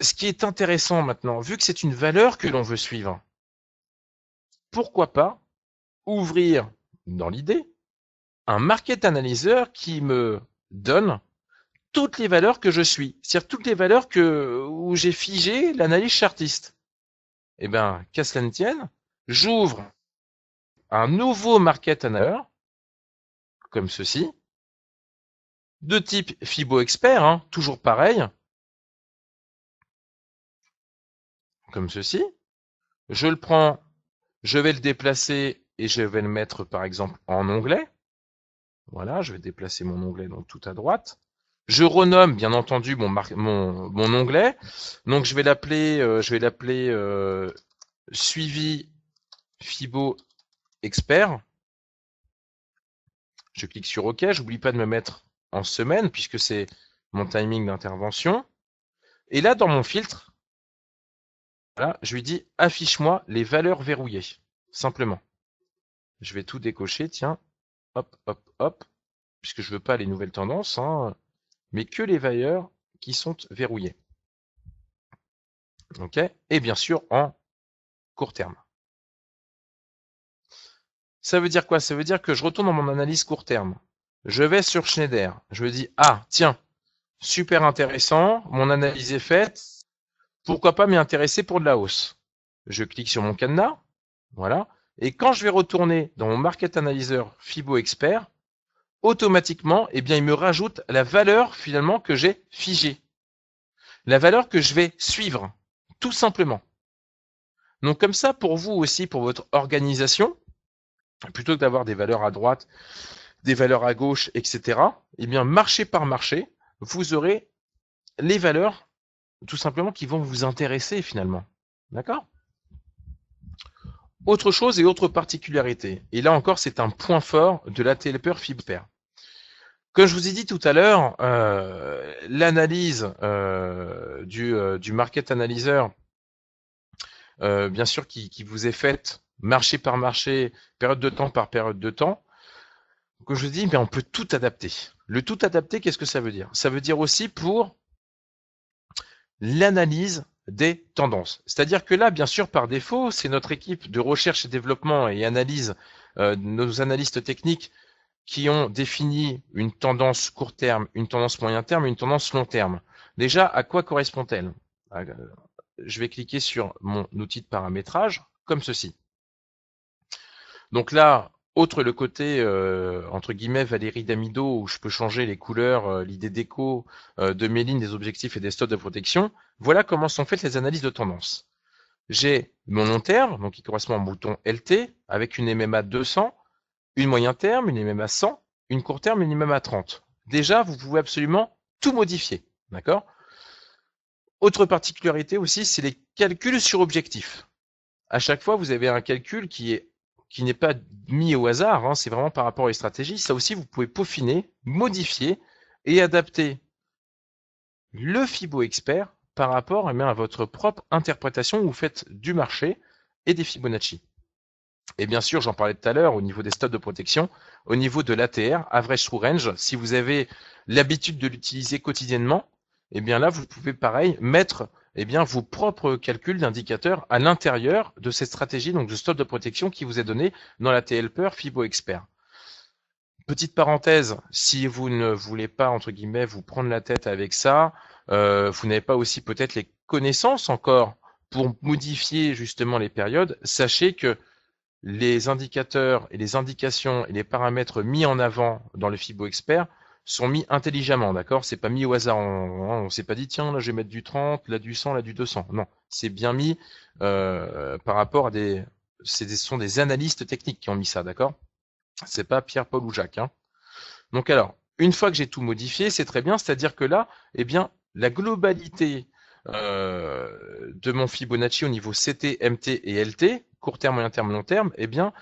Ce qui est intéressant maintenant, vu que c'est une valeur que l'on veut suivre, pourquoi pas ouvrir, dans l'idée, un market analyzer qui me donne toutes les valeurs que je suis, c'est-à-dire toutes les valeurs que, où j'ai figé l'analyse chartiste. Eh bien, qu'à cela ne tienne, j'ouvre un nouveau market analyzer, comme ceci, de type Fibo Expert, hein, toujours pareil, comme ceci. Je le prends, je vais le déplacer et je vais le mettre par exemple en onglet. Voilà, je vais déplacer mon onglet donc tout à droite. Je renomme bien entendu mon, onglet. Donc je vais l'appeler euh, je vais l'appeler euh, suivi Fibo Expert. Je clique sur OK. J'oublie pas de me mettre en semaine, puisque c'est mon timing d'intervention. Et là, dans mon filtre, voilà, je lui dis affiche-moi les valeurs verrouillées, simplement. Je vais tout décocher, tiens, hop, hop, hop, puisque je veux pas les nouvelles tendances, hein, mais que les valeurs qui sont verrouillées. OK Et bien sûr, en court terme. Ça veut dire quoi Ça veut dire que je retourne dans mon analyse court terme. Je vais sur Schneider. Je me dis, ah, tiens, super intéressant, mon analyse est faite. Pourquoi pas m'y intéresser pour de la hausse Je clique sur mon cadenas. Voilà. Et quand je vais retourner dans mon Market Analyzer FIBO Expert, automatiquement, eh bien, il me rajoute la valeur finalement que j'ai figée. La valeur que je vais suivre, tout simplement. Donc comme ça, pour vous aussi, pour votre organisation, plutôt que d'avoir des valeurs à droite des valeurs à gauche, etc., eh bien, marché par marché, vous aurez les valeurs, tout simplement, qui vont vous intéresser finalement. D'accord Autre chose et autre particularité, et là encore, c'est un point fort de la Teleper fibre. Comme je vous ai dit tout à l'heure, euh, l'analyse euh, du, euh, du, market analyzer, bien sûr, qui, qui vous est faite marché par marché, période de temps par période de temps, que je dis, mais on peut tout adapter. Le tout adapter, qu'est-ce que ça veut dire Ça veut dire aussi pour l'analyse des tendances. C'est-à-dire que là, bien sûr, par défaut, c'est notre équipe de recherche et développement et analyse, euh, nos analystes techniques qui ont défini une tendance court terme, une tendance moyen terme, et une tendance long terme. Déjà, à quoi correspond-elle ah, euh, Je vais cliquer sur mon outil de paramétrage comme ceci. Donc là, autre le côté euh, entre guillemets Valérie Damido où je peux changer les couleurs, euh, l'idée d'écho, euh, de mes lignes, des objectifs et des stocks de protection, voilà comment sont faites les analyses de tendance. J'ai mon long terme, donc qui correspond au bouton LT, avec une MMA 200, une moyen terme, une MMA 100, une court terme, une MMA 30. Déjà, vous pouvez absolument tout modifier, d'accord Autre particularité aussi, c'est les calculs sur objectifs. À chaque fois, vous avez un calcul qui est qui n'est pas mis au hasard, hein, c'est vraiment par rapport aux stratégies. Ça aussi, vous pouvez peaufiner, modifier et adapter le FIBO expert par rapport eh bien, à votre propre interprétation que vous faites du marché et des Fibonacci. Et bien sûr, j'en parlais tout à l'heure au niveau des stocks de protection, au niveau de l'ATR, average true range, si vous avez l'habitude de l'utiliser quotidiennement, et eh bien là, vous pouvez pareil mettre eh bien, vos propres calculs d'indicateurs à l'intérieur de cette stratégie, donc de stop de protection qui vous est donné dans la TLPER FIBO Expert. Petite parenthèse, si vous ne voulez pas, entre guillemets, vous prendre la tête avec ça, euh, vous n'avez pas aussi peut-être les connaissances encore pour modifier justement les périodes, sachez que les indicateurs et les indications et les paramètres mis en avant dans le FIBO Expert sont mis intelligemment, d'accord C'est pas mis au hasard. On, ne hein, s'est pas dit tiens là je vais mettre du 30, là du 100, là du 200. Non, c'est bien mis euh, par rapport à des, c'est des, ce sont des analystes techniques qui ont mis ça, d'accord C'est pas Pierre, Paul ou Jacques. Hein. Donc alors, une fois que j'ai tout modifié, c'est très bien. C'est-à-dire que là, eh bien, la globalité euh, de mon Fibonacci au niveau CT, MT et LT, court terme, moyen terme, long terme, eh bien,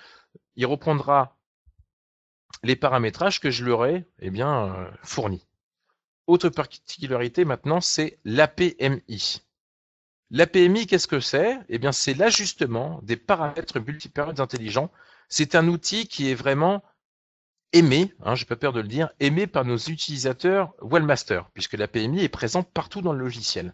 il reprendra les paramétrages que je leur ai eh bien, euh, fournis. Autre particularité maintenant, c'est l'APMI. L'APMI, qu'est-ce que c'est Eh bien, c'est l'ajustement des paramètres multipériodes intelligents. C'est un outil qui est vraiment aimé, hein, Je n'ai pas peur de le dire, aimé par nos utilisateurs Wellmaster, puisque l'APMI est présent partout dans le logiciel.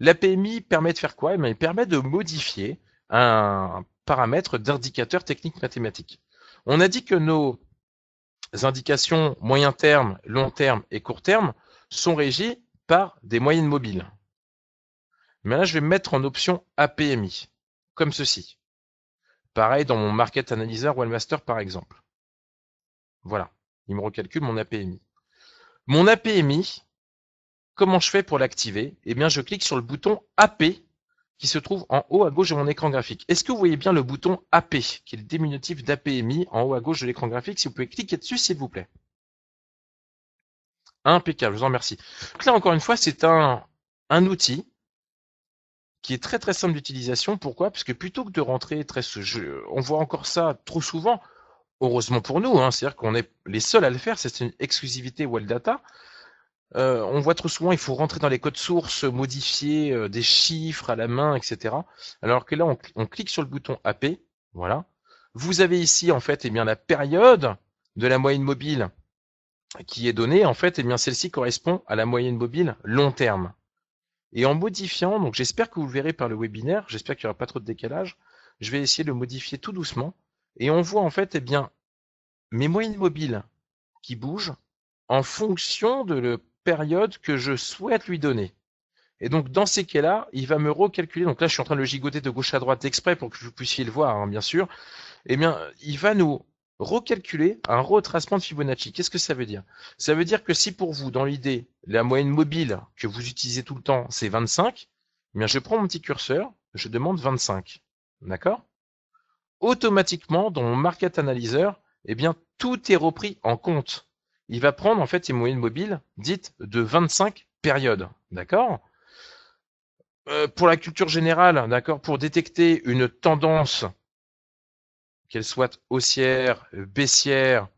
L'APMI permet de faire quoi eh Il permet de modifier un paramètre d'indicateur technique mathématique. On a dit que nos indications moyen terme, long terme et court terme sont régies par des moyennes mobiles. Mais là, je vais me mettre en option APMI, comme ceci. Pareil dans mon Market Analyzer Wellmaster, par exemple. Voilà, il me recalcule mon APMI. Mon APMI, comment je fais pour l'activer Eh bien, je clique sur le bouton AP qui se trouve en haut à gauche de mon écran graphique. Est-ce que vous voyez bien le bouton AP, qui est le diminutif d'APMI en haut à gauche de l'écran graphique Si vous pouvez cliquer dessus, s'il vous plaît. Impeccable, je vous en remercie. Donc là, encore une fois, c'est un, un outil qui est très très simple d'utilisation. Pourquoi Parce que plutôt que de rentrer très... on voit encore ça trop souvent, heureusement pour nous, hein. c'est-à-dire qu'on est les seuls à le faire, c'est une exclusivité Well Data. Euh, on voit trop souvent, il faut rentrer dans les codes sources, modifier euh, des chiffres à la main, etc. Alors que là, on, clique sur le bouton AP. Voilà. Vous avez ici, en fait, eh bien, la période de la moyenne mobile qui est donnée. En fait, eh bien, celle-ci correspond à la moyenne mobile long terme. Et en modifiant, donc j'espère que vous le verrez par le webinaire, j'espère qu'il n'y aura pas trop de décalage, je vais essayer de le modifier tout doucement. Et on voit, en fait, eh bien, mes moyennes mobiles qui bougent en fonction de le période que je souhaite lui donner. Et donc, dans ces cas-là, il va me recalculer. Donc là, je suis en train de le gigoter de gauche à droite exprès pour que vous puissiez le voir, hein, bien sûr. Eh bien, il va nous recalculer un retracement de Fibonacci. Qu'est-ce que ça veut dire Ça veut dire que si pour vous, dans l'idée, la moyenne mobile que vous utilisez tout le temps, c'est 25, eh bien, je prends mon petit curseur, je demande 25. D'accord Automatiquement, dans mon market analyzer, eh bien, tout est repris en compte il va prendre en fait ses moyennes mobiles dites de 25 périodes, d'accord euh, Pour la culture générale, d'accord, pour détecter une tendance, qu'elle soit haussière, baissière,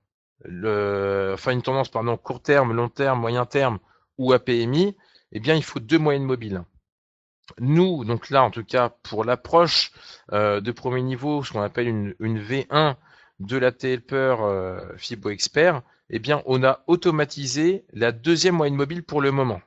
enfin une tendance pardon court terme, long terme, moyen terme ou APMI, eh bien il faut deux moyennes mobiles. Nous, donc là en tout cas pour l'approche euh, de premier niveau, ce qu'on appelle une, V1 de la TLPer euh, Fibo Expert, eh bien, on a automatisé la deuxième moyenne mobile pour le moment.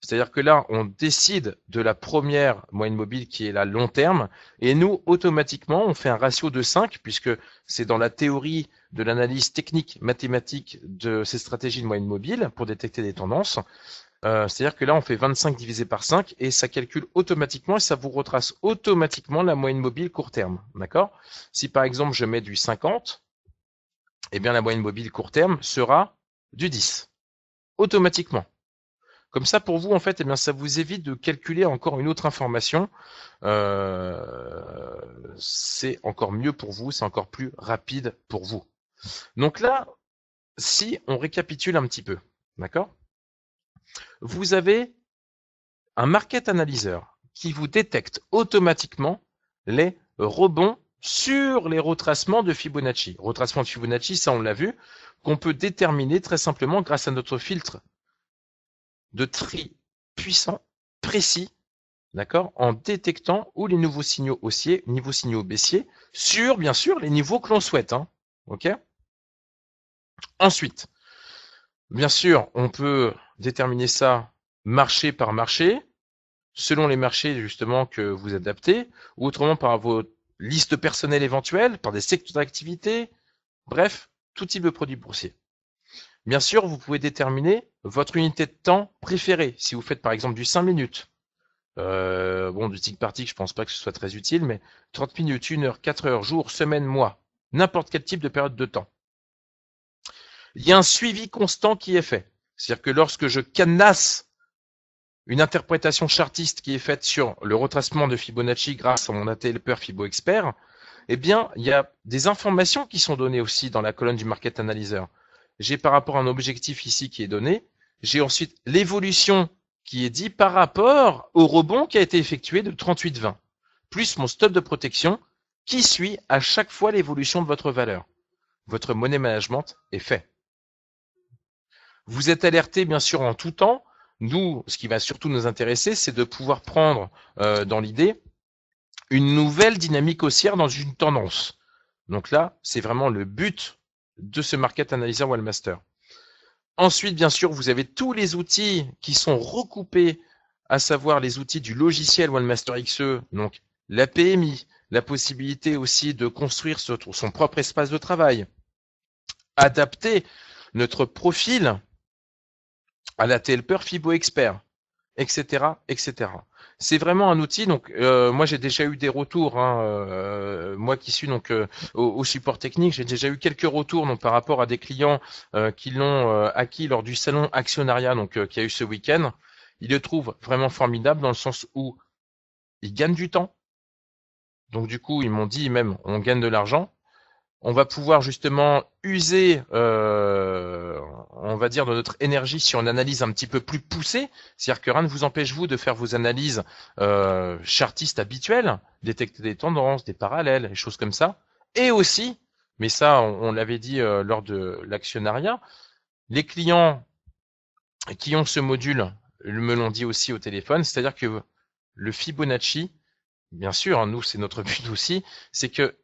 C'est-à-dire que là, on décide de la première moyenne mobile qui est la long terme, et nous, automatiquement, on fait un ratio de 5, puisque c'est dans la théorie de l'analyse technique mathématique de ces stratégies de moyenne mobile pour détecter des tendances. Euh, c'est-à-dire que là, on fait 25 divisé par 5 et ça calcule automatiquement et ça vous retrace automatiquement la moyenne mobile court terme. D'accord Si par exemple, je mets du 50, eh bien la moyenne mobile court terme sera du 10, automatiquement. Comme ça, pour vous, en fait, eh bien, ça vous évite de calculer encore une autre information. Euh, c'est encore mieux pour vous, c'est encore plus rapide pour vous. Donc là, si on récapitule un petit peu, d'accord Vous avez un market analyzer qui vous détecte automatiquement les rebonds sur les retracements de Fibonacci. Retracement de Fibonacci, ça on l'a vu, qu'on peut déterminer très simplement grâce à notre filtre de tri puissant, précis, d'accord, en détectant ou les nouveaux signaux haussiers, nouveaux signaux baissiers, sur bien sûr les niveaux que l'on souhaite. Hein, ok Ensuite, bien sûr, on peut déterminer ça marché par marché, selon les marchés justement que vous adaptez, ou autrement par votre liste personnelle éventuelle, par des secteurs d'activité, bref, tout type de produit boursier. Bien sûr, vous pouvez déterminer votre unité de temps préférée. Si vous faites par exemple du 5 minutes, euh, bon, du tick party, je je pense pas que ce soit très utile, mais 30 minutes, 1 heure, 4 heures, jour, semaine, mois, n'importe quel type de période de temps. Il y a un suivi constant qui est fait. C'est-à-dire que lorsque je canasse une interprétation chartiste qui est faite sur le retracement de Fibonacci grâce à mon Fibo Expert. eh bien, il y a des informations qui sont données aussi dans la colonne du Market Analyzer. J'ai par rapport à un objectif ici qui est donné, j'ai ensuite l'évolution qui est dit par rapport au rebond qui a été effectué de 38,20, plus mon stop de protection qui suit à chaque fois l'évolution de votre valeur. Votre monnaie management est fait. Vous êtes alerté bien sûr en tout temps nous, ce qui va surtout nous intéresser, c'est de pouvoir prendre euh, dans l'idée une nouvelle dynamique haussière dans une tendance. Donc là, c'est vraiment le but de ce Market Analyzer Wallmaster. Ensuite, bien sûr, vous avez tous les outils qui sont recoupés, à savoir les outils du logiciel Wallmaster XE, donc la PMI, la possibilité aussi de construire son propre espace de travail, adapter notre profil à la telper Fibo Expert, etc. etc. C'est vraiment un outil. Donc, euh, moi, j'ai déjà eu des retours. Hein, euh, moi qui suis donc euh, au, support technique, j'ai déjà eu quelques retours donc, par rapport à des clients qui l'ont acquis lors du salon actionnariat donc qui a eu ce week-end. Ils le trouvent vraiment formidable dans le sens où ils gagnent du temps. Donc du coup, ils m'ont dit même, on gagne de l'argent on va pouvoir justement user, euh, on va dire, de notre énergie sur une analyse un petit peu plus poussée. C'est-à-dire que rien ne vous empêche vous de faire vos analyses euh, chartistes habituelles, détecter des tendances, des parallèles, des choses comme ça. Et aussi, mais ça, on, l'avait dit euh, lors de l'actionnariat, les clients qui ont ce module me l'ont dit aussi au téléphone, c'est-à-dire que le Fibonacci, bien sûr, hein, nous c'est notre but aussi, c'est que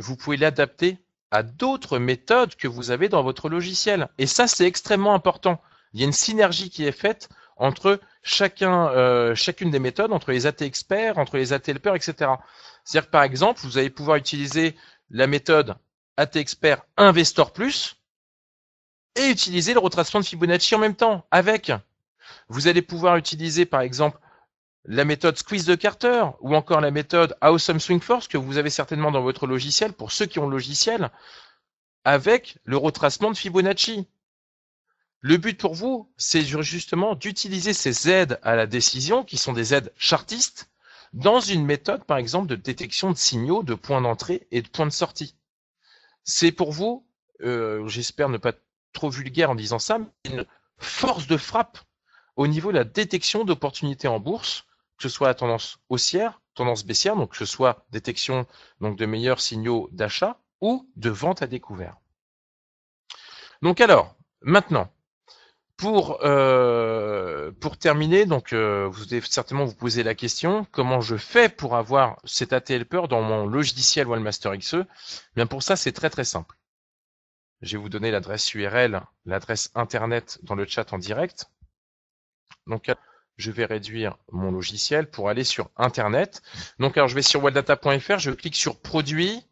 vous pouvez l'adapter à d'autres méthodes que vous avez dans votre logiciel. Et ça, c'est extrêmement important. Il y a une synergie qui est faite entre chacun, euh, chacune des méthodes, entre les AT experts, entre les AT helpers, etc. C'est-à-dire que par exemple, vous allez pouvoir utiliser la méthode AT expert investor plus et utiliser le retracement de Fibonacci en même temps avec. Vous allez pouvoir utiliser par exemple la méthode squeeze de Carter ou encore la méthode Awesome Swing Force que vous avez certainement dans votre logiciel pour ceux qui ont le logiciel avec le retracement de Fibonacci. Le but pour vous, c'est justement d'utiliser ces aides à la décision qui sont des aides chartistes dans une méthode, par exemple, de détection de signaux, de points d'entrée et de points de sortie. C'est pour vous, euh, j'espère ne pas trop vulgaire en disant ça, une force de frappe au niveau de la détection d'opportunités en bourse que ce soit la tendance haussière, tendance baissière, donc que ce soit détection donc de meilleurs signaux d'achat ou de vente à découvert. Donc alors, maintenant, pour, euh, terminer, donc euh, vous devez certainement vous poser la question comment je fais pour avoir cet ATL Helper dans mon logiciel Wallmaster XE eh Bien pour ça, c'est très très simple. Je vais vous donner l'adresse URL, l'adresse internet dans le chat en direct. Donc je vais réduire mon logiciel pour aller sur Internet. Donc, alors, je vais sur welldata.fr, je clique sur produits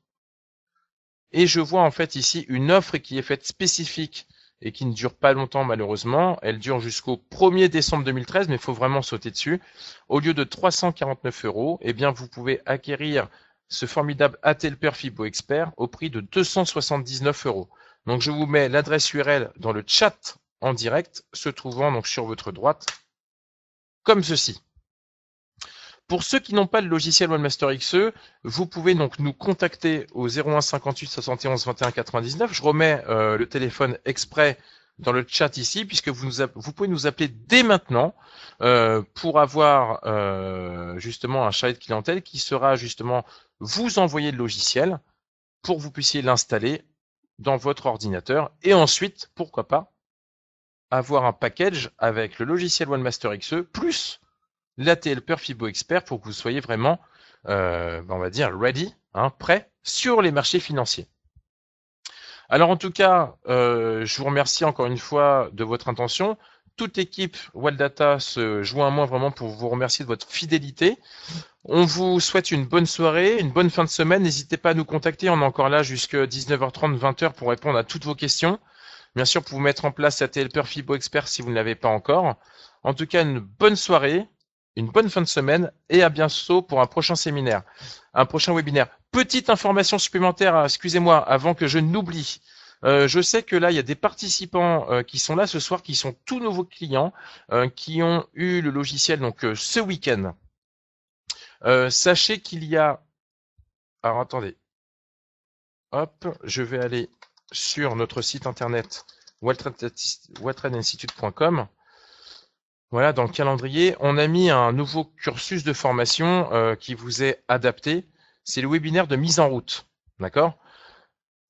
et je vois en fait ici une offre qui est faite spécifique et qui ne dure pas longtemps malheureusement. Elle dure jusqu'au 1er décembre 2013, mais il faut vraiment sauter dessus. Au lieu de 349 euros, eh bien, vous pouvez acquérir ce formidable Atelper Perfibo Expert au prix de 279 euros. Donc, je vous mets l'adresse URL dans le chat en direct, se trouvant donc sur votre droite comme ceci. Pour ceux qui n'ont pas le logiciel OneMaster XE, vous pouvez donc nous contacter au 01 58 71 21 99. Je remets euh, le téléphone exprès dans le chat ici, puisque vous, pouvez nous appeler dès maintenant euh, pour avoir euh, justement un chat de clientèle qui sera justement vous envoyer le logiciel pour que vous puissiez l'installer dans votre ordinateur et ensuite, pourquoi pas, avoir un package avec le logiciel OneMaster XE plus l'ATL Perfibo Expert pour que vous soyez vraiment, euh, bah, on va dire, ready, hein, prêt sur les marchés financiers. Alors en tout cas, euh, je vous remercie encore une fois de votre intention. Toute équipe Waldata se joint à moi vraiment pour vous remercier de votre fidélité. On vous souhaite une bonne soirée, une bonne fin de semaine. N'hésitez pas à nous contacter. On est encore là jusqu'à 19h30, 20h pour répondre à toutes vos questions. Bien sûr, pour vous mettre en place cet helper Fibo Expert si vous ne l'avez pas encore. En tout cas, une bonne soirée, une bonne fin de semaine et à bientôt pour un prochain séminaire, un prochain webinaire. Petite information supplémentaire, euh, excusez-moi, avant que je n'oublie. Euh, je sais que là, il y a des participants euh, qui sont là ce soir, qui sont tous nouveaux clients, qui ont eu le logiciel donc ce week-end. sachez qu'il y a. Alors attendez. Hop, je vais aller sur notre site internet welltrendinstitute.com. Voilà, dans le calendrier, on a mis un nouveau cursus de formation euh, qui vous est adapté. C'est le webinaire de mise en route. D'accord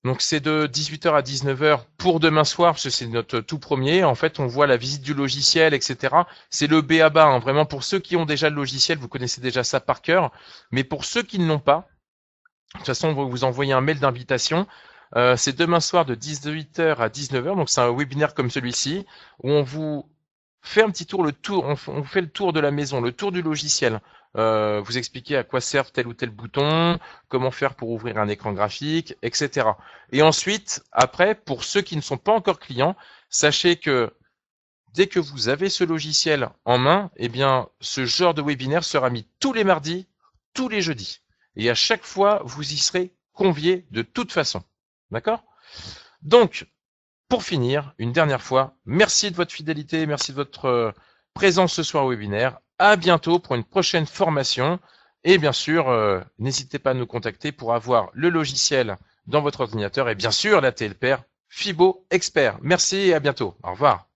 Donc c'est de 18h à 19h pour demain soir, parce que c'est notre tout premier. En fait, on voit la visite du logiciel, etc. C'est le B à bas. Hein. Vraiment, pour ceux qui ont déjà le logiciel, vous connaissez déjà ça par cœur. Mais pour ceux qui ne l'ont pas, de toute façon, on va vous envoyer un mail d'invitation euh, c'est demain soir de 18h à 19h, donc c'est un webinaire comme celui-ci, où on vous fait un petit tour, le tour, on, fait le tour de la maison, le tour du logiciel. Euh, vous expliquer à quoi servent tel ou tel bouton, comment faire pour ouvrir un écran graphique, etc. Et ensuite, après, pour ceux qui ne sont pas encore clients, sachez que dès que vous avez ce logiciel en main, eh bien, ce genre de webinaire sera mis tous les mardis, tous les jeudis. Et à chaque fois, vous y serez conviés de toute façon. D'accord Donc, pour finir, une dernière fois, merci de votre fidélité, merci de votre euh, présence ce soir au webinaire. À bientôt pour une prochaine formation. Et bien sûr, euh, n'hésitez pas à nous contacter pour avoir le logiciel dans votre ordinateur et bien sûr la TLPR FIBO Expert. Merci et à bientôt. Au revoir.